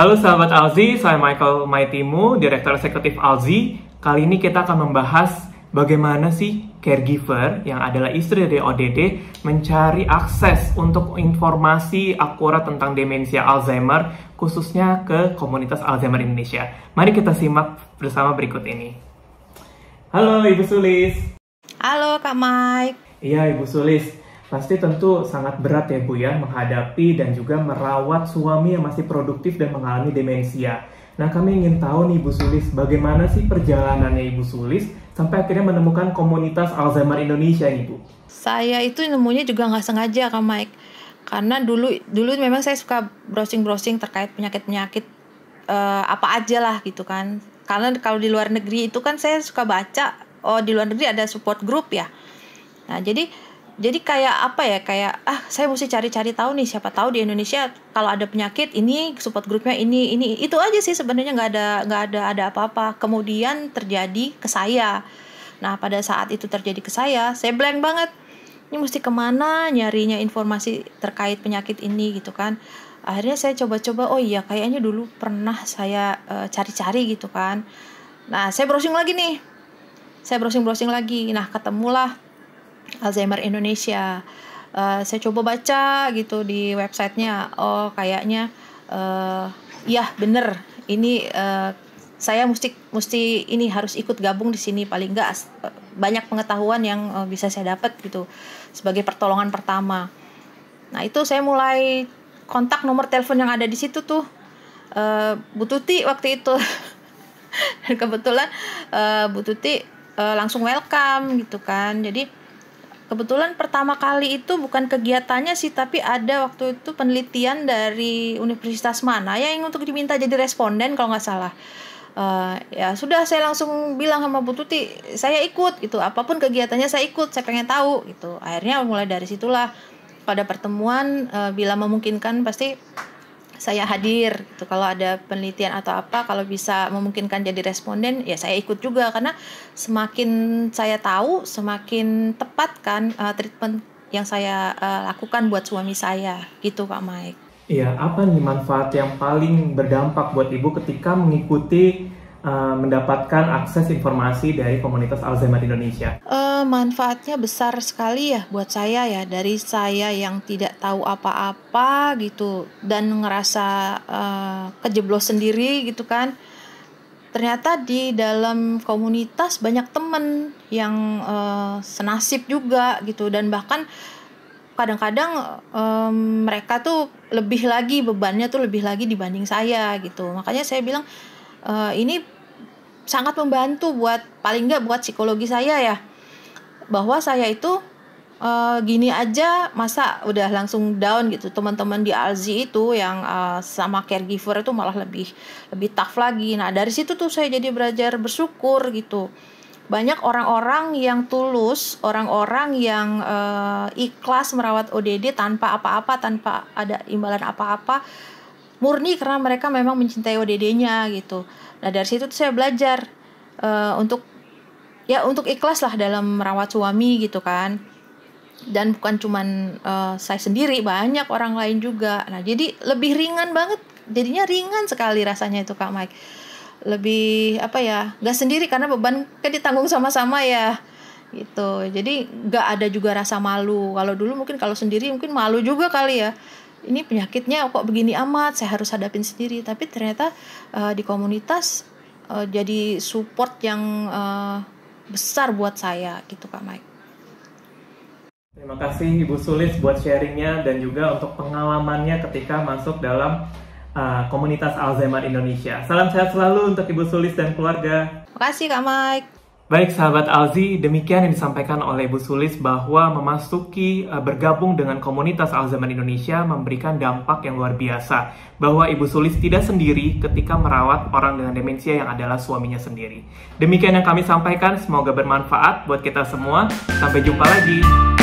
Halo sahabat Alzi, saya Michael Maitimu, Direktur Eksekutif Alzi. Kali ini kita akan membahas bagaimana sih caregiver yang adalah istri dari ODD mencari akses untuk informasi akurat tentang demensia Alzheimer khususnya ke komunitas Alzheimer Indonesia. Mari kita simak bersama berikut ini. Halo Ibu Sulis. Halo Kak Mike. Iya Ibu Sulis. Pasti tentu sangat berat ya Bu ya menghadapi dan juga merawat suami yang masih produktif dan mengalami demensia. Nah kami ingin tahu nih Ibu Sulis, bagaimana sih perjalanannya Ibu Sulis sampai akhirnya menemukan komunitas Alzheimer Indonesia ini Bu? Saya itu nemunya juga nggak sengaja Kak Mike. Karena dulu dulu memang saya suka browsing-browsing terkait penyakit-penyakit uh, apa aja lah gitu kan. Karena kalau di luar negeri itu kan saya suka baca, oh di luar negeri ada support group ya. Nah jadi jadi kayak apa ya kayak ah saya mesti cari-cari tahu nih siapa tahu di Indonesia kalau ada penyakit ini support grupnya ini ini itu aja sih sebenarnya nggak ada nggak ada ada apa-apa kemudian terjadi ke saya nah pada saat itu terjadi ke saya saya blank banget ini mesti kemana nyarinya informasi terkait penyakit ini gitu kan akhirnya saya coba-coba oh iya kayaknya dulu pernah saya eh, cari-cari uh, gitu kan nah saya browsing lagi nih saya browsing-browsing lagi nah ketemulah Alzheimer Indonesia. Uh, saya coba baca gitu di websitenya, oh kayaknya uh, ya bener ini uh, saya mesti mesti ini harus ikut gabung di sini paling enggak banyak pengetahuan yang bisa saya dapat gitu sebagai pertolongan pertama. Nah, itu saya mulai kontak nomor telepon yang ada di situ tuh. Uh, Bu waktu itu. kebetulan uh, Bu uh, langsung welcome gitu kan. Jadi Kebetulan pertama kali itu bukan kegiatannya sih, tapi ada waktu itu penelitian dari universitas mana ya yang untuk diminta jadi responden kalau nggak salah. Uh, ya sudah saya langsung bilang sama Bu Tuti saya ikut gitu apapun kegiatannya saya ikut saya pengen tahu gitu akhirnya mulai dari situlah pada pertemuan uh, bila memungkinkan pasti saya hadir gitu. Kalau ada penelitian atau apa, kalau bisa memungkinkan jadi responden, ya saya ikut juga karena semakin saya tahu, semakin tepat kan uh, treatment yang saya uh, lakukan buat suami saya gitu Kak Mike. Iya, apa nih manfaat yang paling berdampak buat Ibu ketika mengikuti uh, mendapatkan akses informasi dari komunitas Alzheimer Indonesia? Uh, manfaatnya besar sekali ya buat saya ya dari saya yang tidak tahu apa-apa gitu dan ngerasa uh, kejeblos sendiri gitu kan ternyata di dalam komunitas banyak temen yang uh, senasib juga gitu dan bahkan kadang-kadang um, mereka tuh lebih lagi bebannya tuh lebih lagi dibanding saya gitu makanya saya bilang uh, ini sangat membantu buat paling nggak buat psikologi saya ya bahwa saya itu uh, gini aja masa udah langsung down gitu teman-teman di Alzi itu yang uh, sama caregiver itu malah lebih lebih tough lagi nah dari situ tuh saya jadi belajar bersyukur gitu banyak orang-orang yang tulus orang-orang yang uh, ikhlas merawat ODD tanpa apa-apa tanpa ada imbalan apa-apa murni karena mereka memang mencintai ODD-nya gitu nah dari situ tuh saya belajar uh, untuk ya untuk ikhlas lah dalam merawat suami gitu kan dan bukan cuman uh, saya sendiri banyak orang lain juga nah jadi lebih ringan banget jadinya ringan sekali rasanya itu kak Mike lebih apa ya gak sendiri karena beban kan ditanggung sama-sama ya gitu jadi gak ada juga rasa malu kalau dulu mungkin kalau sendiri mungkin malu juga kali ya ini penyakitnya kok begini amat saya harus hadapin sendiri tapi ternyata uh, di komunitas uh, jadi support yang uh, besar buat saya gitu Kak Mike. Terima kasih Ibu Sulis buat sharingnya dan juga untuk pengalamannya ketika masuk dalam uh, komunitas Alzheimer Indonesia. Salam sehat selalu untuk Ibu Sulis dan keluarga. Terima kasih Kak Mike. Baik sahabat Alzi, demikian yang disampaikan oleh Ibu Sulis bahwa memasuki eh, bergabung dengan komunitas Alzheimer Indonesia memberikan dampak yang luar biasa. Bahwa Ibu Sulis tidak sendiri ketika merawat orang dengan demensia yang adalah suaminya sendiri. Demikian yang kami sampaikan, semoga bermanfaat buat kita semua. Sampai jumpa lagi.